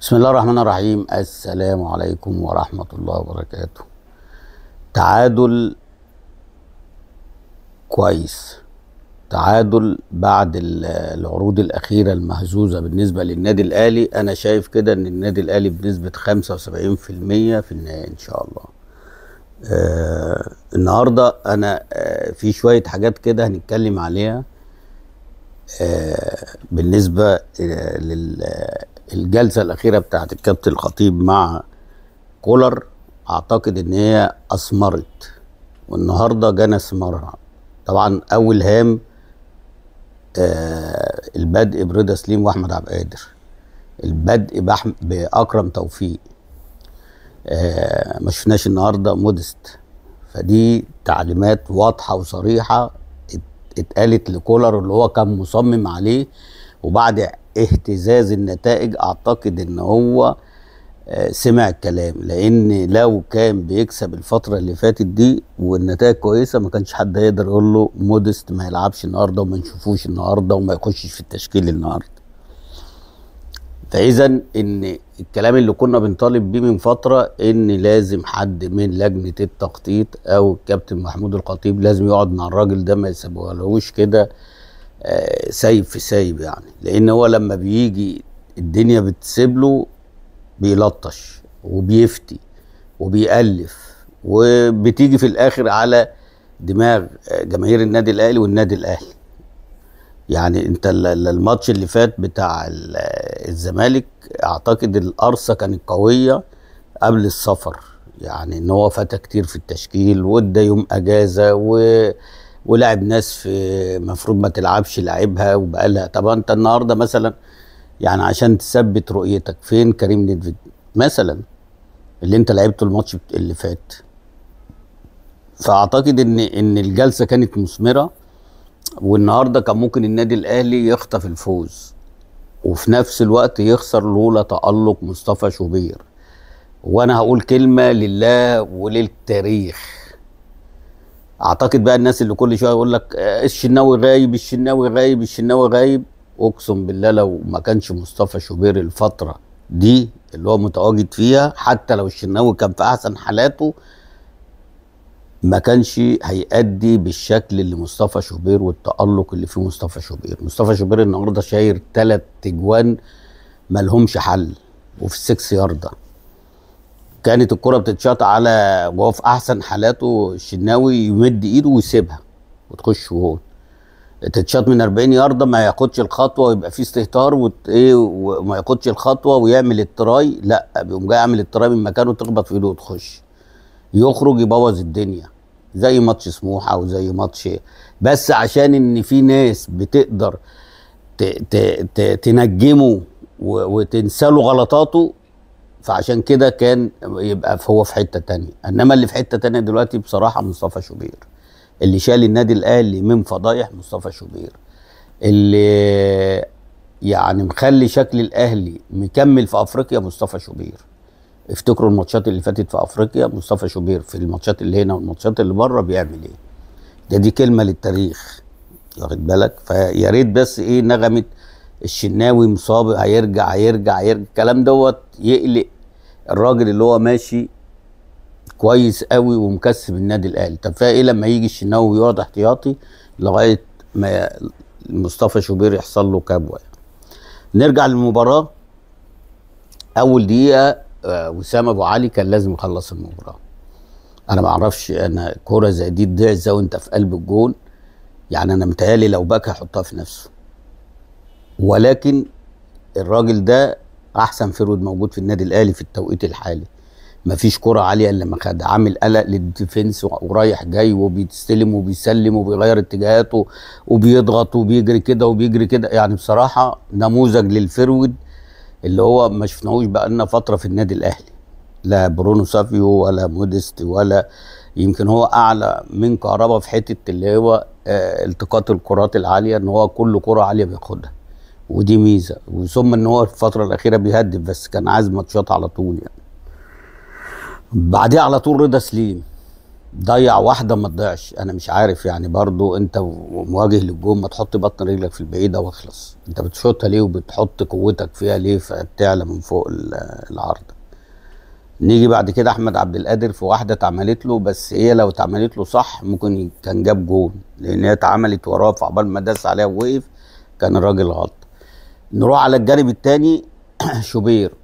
بسم الله الرحمن الرحيم السلام عليكم ورحمة الله وبركاته تعادل كويس تعادل بعد العروض الأخيرة المهزوزة بالنسبة للنادي الأهلي أنا شايف كده إن النادي الأهلي بنسبة 75% في النهاية إن شاء الله آه النهاردة أنا آه في شوية حاجات كده هنتكلم عليها آه بالنسبة آه لل آه، الجلسه الاخيره بتاعت الكابتن الخطيب مع كولر اعتقد ان هي اثمرت والنهارده جانا ثمارها طبعا اول هام آه البدء برضا سليم واحمد عبد القادر البدء باكرم توفيق آه ما شفناش النهارده مودست فدي تعليمات واضحه وصريحه اتقالت لكولر اللي هو كان مصمم عليه وبعد اهتزاز النتائج اعتقد ان هو آه، سمع الكلام لان لو كان بيكسب الفتره اللي فاتت دي والنتائج كويسه ما كانش حد هيقدر يقول له مودست ما يلعبش النهارده وما نشوفوش النهارده وما يخشش في التشكيل النهارده فاذا ان الكلام اللي كنا بنطالب بيه من فتره ان لازم حد من لجنه التخطيط او الكابتن محمود الخطيب لازم يقعد مع الراجل ده ما يسيبوهالوش كده آه، سايب في سايب يعني لان هو لما بيجي الدنيا بتسيب له بيلطش وبيفتي وبيألف وبتيجي في الاخر على دماغ آه، جماهير النادي الاهلي والنادي الاهلي يعني انت الماتش اللي فات بتاع آه، الزمالك اعتقد القرصه كانت قويه قبل السفر يعني ان هو فتى كتير في التشكيل وادى يوم اجازه و ولعب ناس في المفروض ما تلعبش لعبها وبقالها طب انت النهارده مثلا يعني عشان تثبت رؤيتك فين كريم نيدفيد مثلا اللي انت لعبته الماتش اللي فات فاعتقد ان ان الجلسه كانت مثمره والنهارده كان ممكن النادي الاهلي يخطف الفوز وفي نفس الوقت يخسر لولا تالق مصطفى شوبير وانا هقول كلمه لله وللتاريخ اعتقد بقى الناس اللي كل شويه يقول لك آه، الشناوي غايب الشناوي غايب الشناوي غايب اقسم بالله لو ما كانش مصطفى شوبير الفتره دي اللي هو متواجد فيها حتى لو الشناوي كان في احسن حالاته ما كانش هيأدي بالشكل اللي مصطفى شوبير والتألق اللي فيه مصطفى شوبير مصطفى شوبير النهارده شاير ثلاث تجوان لهمش حل وفي السكس ياردة كانت الكره بتتشاط على وهو في احسن حالاته الشناوي يمد ايده ويسيبها وتخش جول تتشاط من 40 يارده ما ياخدش الخطوه ويبقى فيه استهتار وت... ايه وما ياخدش الخطوه ويعمل التراي لا بيقوم جاي يعمل التراي من مكانه تخبط في ايده وتخش يخرج يبوظ الدنيا زي ماتش سموحه وزي ماتش بس عشان ان في ناس بتقدر ت... ت... ت... تنجمه وتنسى له غلطاته فعشان كده كان يبقى هو في حته تانية انما اللي في حته تانية دلوقتي بصراحه مصطفى شوبير اللي شال النادي الاهلي من فضايح مصطفى شوبير اللي يعني مخلي شكل الاهلي مكمل في افريقيا مصطفى شوبير افتكروا الماتشات اللي فاتت في افريقيا مصطفى شوبير في الماتشات اللي هنا والماتشات اللي بره بيعمل ايه ده دي كلمه للتاريخ واخد بالك فيا ريت بس ايه نغمه الشناوي مصاب هيرجع هيرجع هيرجع الكلام دوت يقلق الراجل اللي هو ماشي كويس قوي ومكسب النادي الاهلي طب فايه ايه لما يجي الشناوي ويقعد احتياطي لغايه ما مصطفى شوبير يحصل له كبوه يعني. نرجع للمباراه اول دقيقه آه، وسام ابو علي كان لازم يخلص المباراه انا ما اعرفش انا كوره زي دي تضيع ازاي وانت في قلب الجون يعني انا متهيالي لو باك هيحطها في نفسه ولكن الراجل ده احسن فرود موجود في النادي الاهلي في التوقيت الحالي مفيش كرة عالية الا ما خد عامل قلق للديفنس ورايح جاي وبيستلم وبيسلم وبيغير اتجاهاته وبيضغط وبيجري كده وبيجري كده يعني بصراحة نموذج للفرود اللي هو ما شفناهوش بقالنا فترة في النادي الاهلي لا برونو سافيو ولا مودست ولا يمكن هو اعلى من كهربا في حتة اللي هو آه، التقاط الكرات العالية ان هو كل كرة عالية بياخدها ودي ميزه وثم ان هو الفتره الاخيره بيهدف بس كان عايز ماتشات على طول يعني بعديها على طول رضا سليم ضيع واحده ما تضيعش انا مش عارف يعني برضو انت مواجه للجون ما تحط بطن رجلك في البعيده واخلص انت بتشوطها ليه وبتحط قوتك فيها ليه فبتعلى من فوق العرض نيجي بعد كده احمد عبد القادر في واحده اتعملت له بس هي إيه لو اتعملت له صح ممكن كان جاب جون لان هي اتعملت وراه فعبال ما داس عليها ووقف كان الراجل غلط نروح على الجانب الثاني شوبير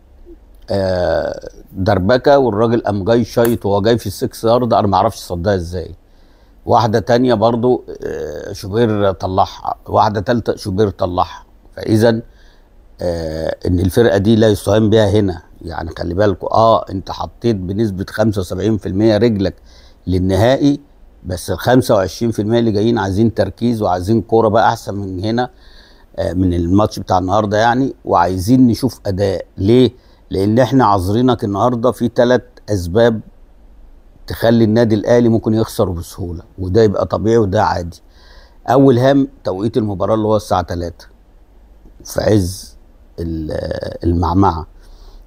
آه دربكه والراجل قام جاي شايط وهو جاي في السكس يارد انا ما اعرفش صدها ازاي واحده تانية برضو آه شوبير طلعها واحده ثالثه شوبير طلعها فاذا آه ان الفرقه دي لا يستهان بها هنا يعني خلي بالكوا اه انت حطيت بنسبه 75% رجلك للنهائي بس ال 25% اللي جايين عايزين تركيز وعايزين كوره بقى احسن من هنا آه، من الماتش بتاع النهارده يعني وعايزين نشوف اداء ليه لان احنا عذرينك النهارده في ثلاث اسباب تخلي النادي الاهلي ممكن يخسر بسهوله وده يبقى طبيعي وده عادي اول هام توقيت المباراه اللي هو الساعه 3 في عز المعمعه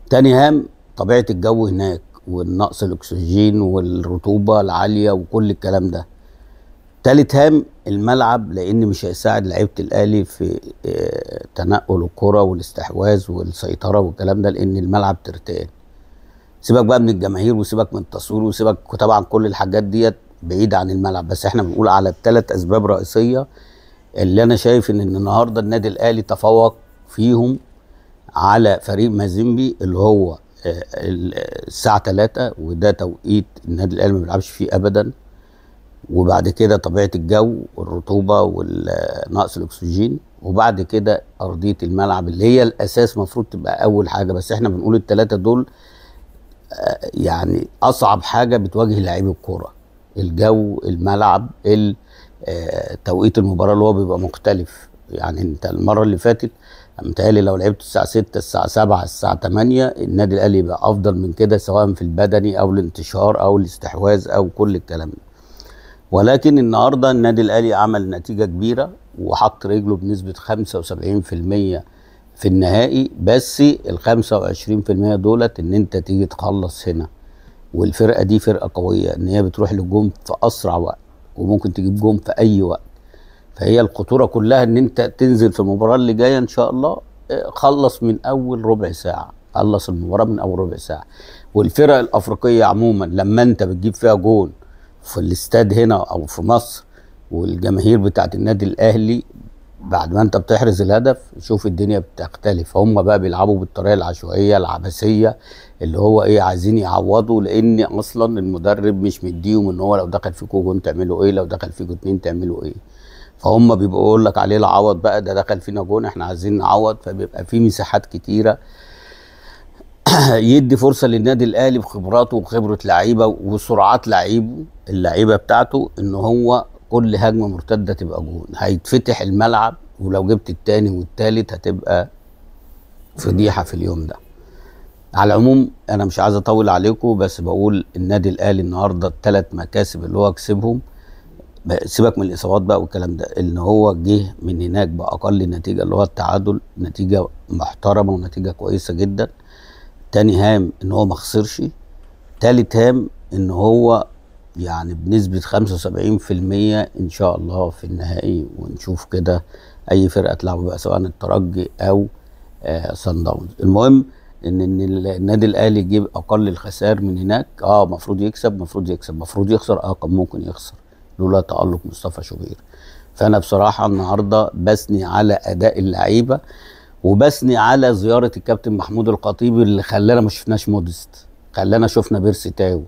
تاني هام طبيعه الجو هناك والنقص الاكسجين والرطوبه العاليه وكل الكلام ده تالت هام الملعب لان مش هيساعد لعيبه الاهلي في آه، تنقل الكره والاستحواذ والسيطره والكلام ده لان الملعب ترتان سيبك بقى من الجماهير وسيبك من التصوير وسيبك طبعا كل الحاجات ديت بعيد عن الملعب بس احنا بنقول على الثلاث اسباب رئيسيه اللي انا شايف ان النهارده النادي الاهلي تفوق فيهم على فريق مازيمبي اللي هو آه، آه، الساعه 3 وده توقيت النادي الاهلي ما بيلعبش فيه ابدا وبعد كده طبيعه الجو والرطوبه ونقص الاكسجين وبعد كده ارضيه الملعب اللي هي الاساس المفروض تبقى اول حاجه بس احنا بنقول الثلاثه دول آه، يعني اصعب حاجه بتواجه لعيب الكوره الجو الملعب آه، توقيت المباراه اللي هو بيبقى مختلف يعني انت المره اللي فاتت متهيألي لو لعبت الساعة 6 الساعة 7 الساعة 8 النادي الأهلي يبقى أفضل من كده سواء في البدني أو الانتشار أو الاستحواذ أو كل الكلام ده ولكن النهارده النادي الاهلي عمل نتيجه كبيره وحط رجله بنسبه 75% في النهائي بس ال 25% دولت ان انت تيجي تخلص هنا والفرقه دي فرقه قويه ان هي بتروح للجون في اسرع وقت وممكن تجيب جون في اي وقت فهي الخطوره كلها ان انت تنزل في المباراه اللي جايه ان شاء الله آه، خلص من اول ربع ساعه خلص المباراه من اول ربع ساعه والفرق الافريقيه عموما لما انت بتجيب فيها جون في الاستاد هنا او في مصر والجماهير بتاعت النادي الاهلي بعد ما انت بتحرز الهدف شوف الدنيا بتختلف هم بقى بيلعبوا بالطريقه العشوائيه العبثيه اللي هو ايه عايزين يعوضوا لان اصلا المدرب مش مديهم ان هو لو دخل فيكوا جون تعملوا ايه لو دخل فيكوا اتنين تعملوا ايه فهم بيبقوا يقول لك عليه العوض بقى ده دخل فينا جون احنا عايزين نعوض فبيبقى في مساحات كتيره يدي فرصه للنادي الاهلي بخبراته وخبره لعيبه وسرعات لعيبه اللعيبه بتاعته ان هو كل هجمه مرتده تبقى جون هيتفتح الملعب ولو جبت الثاني والثالث هتبقى فضيحه في اليوم ده على العموم انا مش عايز اطول عليكم بس بقول النادي الاهلي النهارده الثلاث مكاسب اللي هو كسبهم سيبك من الاصابات بقى والكلام ده ان هو جه من هناك باقل نتيجه اللي هو التعادل نتيجه محترمه ونتيجه كويسه جدا تاني هام ان هو ما خسرش تالت هام ان هو يعني بنسبة 75% ان شاء الله في النهائي ونشوف كده اي فرقة تلعب بقى سواء الترجي او صن سان داونز المهم ان ان النادي الاهلي يجيب اقل الخسائر من هناك اه المفروض يكسب المفروض يكسب المفروض يخسر اه كان ممكن يخسر لولا تالق مصطفى شوبير فانا بصراحه النهارده بثني على اداء اللعيبه وبثني على زياره الكابتن محمود القطيب اللي خلانا ما شفناش مودست خلانا شفنا بيرسي تاو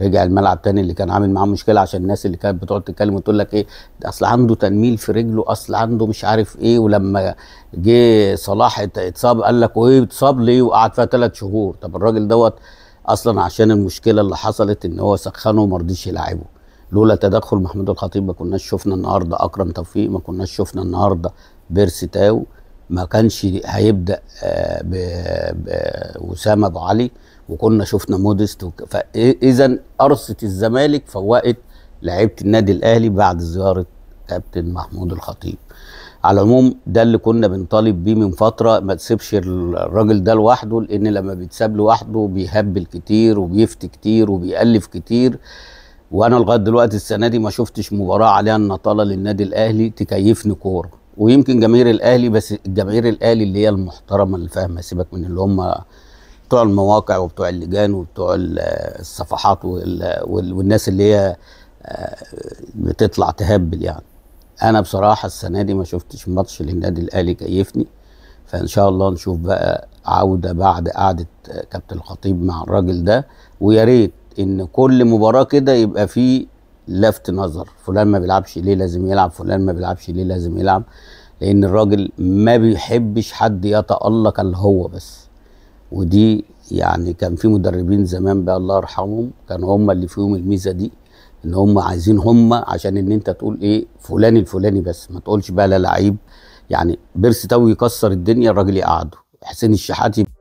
رجع الملعب تاني اللي كان عامل معاه مشكله عشان الناس اللي كانت بتقعد تتكلم وتقول لك ايه اصل عنده تنميل في رجله اصل عنده مش عارف ايه ولما جه صلاح اتصاب قال لك وايه اتصاب ليه وقعد فيها ثلاث شهور طب الراجل دوت اصلا عشان المشكله اللي حصلت ان هو سخنه وما رضيش يلعبه لولا تدخل محمود الخطيب ما كناش شفنا النهارده اكرم توفيق ما كناش شفنا النهارده بيرسي تاو ما كانش هيبدا آه، بوسام ابو علي وكنا شفنا مودست فاذا ارصه الزمالك فوقت لعيبه النادي الاهلي بعد زياره كابتن محمود الخطيب على العموم ده اللي كنا بنطالب بيه من فتره ما تسيبش الراجل ده لوحده لان لما بيتساب لوحده بيهبل كتير وبيفتي كتير وبيالف كتير وانا لغايه دلوقتي السنه دي ما شفتش مباراه عليها النطاله للنادي الاهلي تكيفني كوره ويمكن جماهير الاهلي بس الجماهير الاهلي اللي هي المحترمه اللي فاهمه سيبك من اللي هم بتوع المواقع وبتوع اللجان وبتوع الصفحات والناس اللي هي آه، بتطلع تهبل يعني انا بصراحه السنه دي ما شفتش ماتش للنادي الاهلي كيفني فان شاء الله نشوف بقى عوده بعد قعده آه، كابتن الخطيب مع الراجل ده ويا ريت ان كل مباراه كده يبقى فيه لفت نظر فلان ما بيلعبش ليه لازم يلعب فلان ما بيلعبش ليه لازم يلعب لان الراجل ما بيحبش حد يتألق اللي هو بس ودي يعني كان في مدربين زمان بقى الله يرحمهم كان هم اللي فيهم الميزه دي ان هم عايزين هم عشان ان انت تقول ايه فلان الفلاني بس ما تقولش بقى لا لعيب يعني بيرسي توي يكسر الدنيا الراجل يقعده حسين الشحاتي